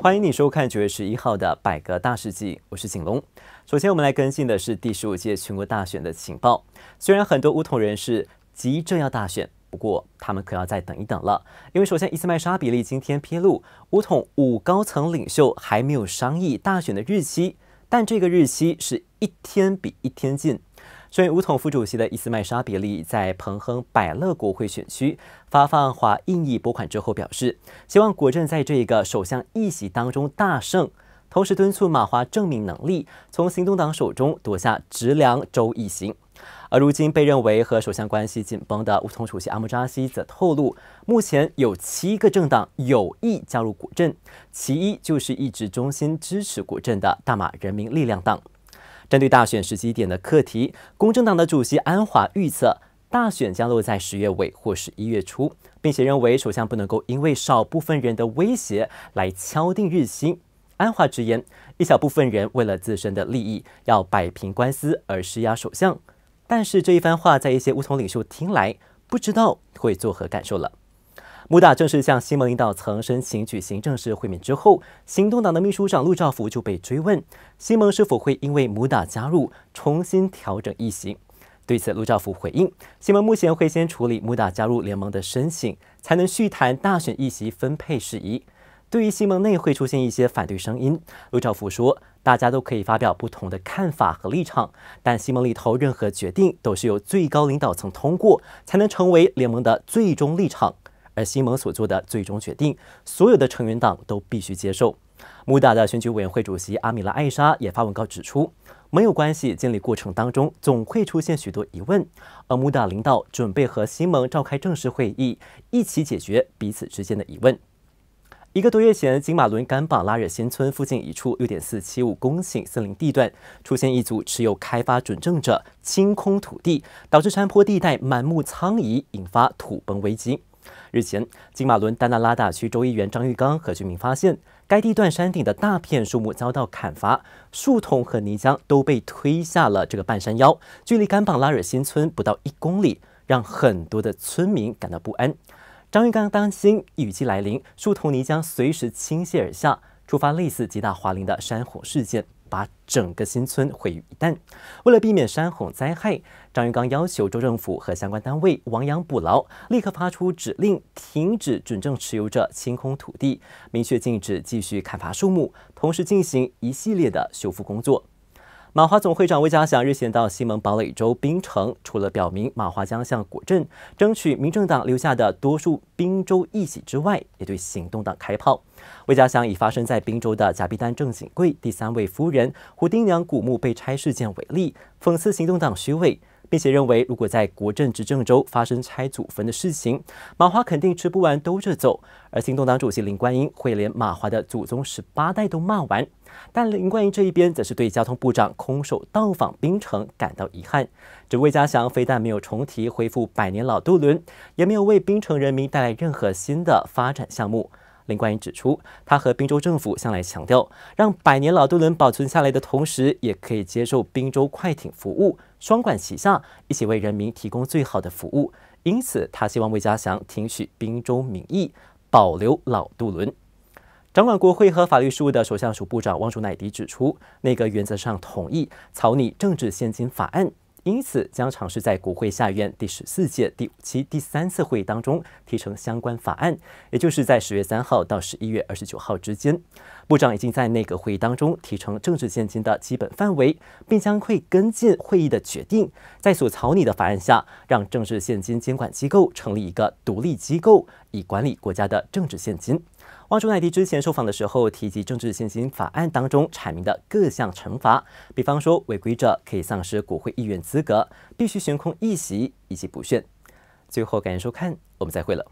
欢迎你收看九月十一号的《百个大事记》，我是景龙。首先，我们来更新的是第十五届全国大选的情报。虽然很多乌统人士急着要大选，不过他们可要再等一等了，因为首先伊斯麦沙比利今天披露，乌统五高层领袖还没有商议大选的日期，但这个日期是一天比一天近。身为武统副主席的伊斯迈沙比利，在彭亨百乐国会选区发放华印裔拨款之后表示，希望国政在这一个首相议席当中大胜，同时敦促马华证明能力，从行动党手中夺下直梁州一席。而如今被认为和首相关系紧绷的巫统主席阿姆扎西则透露，目前有七个政党有意加入国阵，其一就是一直忠心支持国阵的大马人民力量党。针对大选时机点的课题，公正党的主席安华预测大选将落在十月尾或十一月初，并且认为首相不能够因为少部分人的威胁来敲定日新。安华直言，一小部分人为了自身的利益要摆平官司而施压首相，但是这一番话在一些乌领袖听来，不知道会作何感受了。穆达正式向西蒙领导层申请举行正式会面之后，行动党的秘书长陆兆福就被追问西蒙是否会因为穆达加入重新调整议席。对此，陆兆福回应，西蒙目前会先处理穆达加入联盟的申请，才能续谈大选议席分配事宜。对于西蒙内会出现一些反对声音，陆兆福说，大家都可以发表不同的看法和立场，但西蒙里头任何决定都是由最高领导层通过，才能成为联盟的最终立场。而西蒙所做的最终决定，所有的成员党都必须接受。穆达的选举委员会主席阿米拉艾莎也发文告指出，盟友关系建立过程当中总会出现许多疑问，而穆达领导准备和西蒙召开正式会议，一起解决彼此之间的疑问。一个多月前，金马伦甘榜拉惹新村附近一处6.475公顷森林地段，出现一组持有开发准证者清空土地，导致山坡地带满目苍夷，引发土崩危机。日前，金马伦丹纳拉大区州议员张玉刚和居民发现，该地段山顶的大片树木遭到砍伐，树桶和泥浆都被推下了这个半山腰，距离甘榜拉惹新村不到一公里，让很多的村民感到不安。张玉刚担心雨季来临，树桶泥浆随时倾泻而下，触发类似吉大华林的山火事件。把整个新村毁于一旦。为了避免山洪灾害，张玉刚要求州政府和相关单位亡羊补牢，立刻发出指令，停止准证持有者清空土地，明确禁止继续砍伐树木，同时进行一系列的修复工作。马华总会长魏家祥日前到西盟堡垒州槟城，除了表明马华将向古镇争取民政党留下的多数滨州议席之外，也对行动党开炮。魏家祥以发生在滨州的贾必丹郑景桂第三位夫人胡丁娘古墓被拆事件为例，讽刺行动党虚伪。并且认为，如果在国政执政州发生拆祖坟的事情，马华肯定吃不完兜着走。而行动党主席林冠英会连马华的祖宗十八代都骂完。但林冠英这一边则是对交通部长空手到访槟城感到遗憾。指为家祥非但没有重提恢复百年老渡轮，也没有为槟城人民带来任何新的发展项目。林冠英指出，他和宾州政府向来强调，让百年老渡轮保存下来的同时，也可以接受宾州快艇服务，双管齐下，一起为人民提供最好的服务。因此，他希望魏家祥听取宾州民意，保留老渡轮。掌管国会和法律事务的首相署部长汪舒乃迪指出，内阁原则上同意草拟政治现金法案。因此，将尝试在国会下院第十四届第五期第三次会议当中提成相关法案，也就是在十月三号到十一月二十九号之间。部长已经在内阁会议当中提成政治现金的基本范围，并将会跟进会议的决定，在所草拟的法案下，让政治现金监管机构成立一个独立机构，以管理国家的政治现金。汪朱奈迪之前受访的时候提及，政治现金法案当中阐明的各项惩罚，比方说违规者可以丧失国会议员资格，必须悬空一席以及补选。最后感谢收看，我们再会了。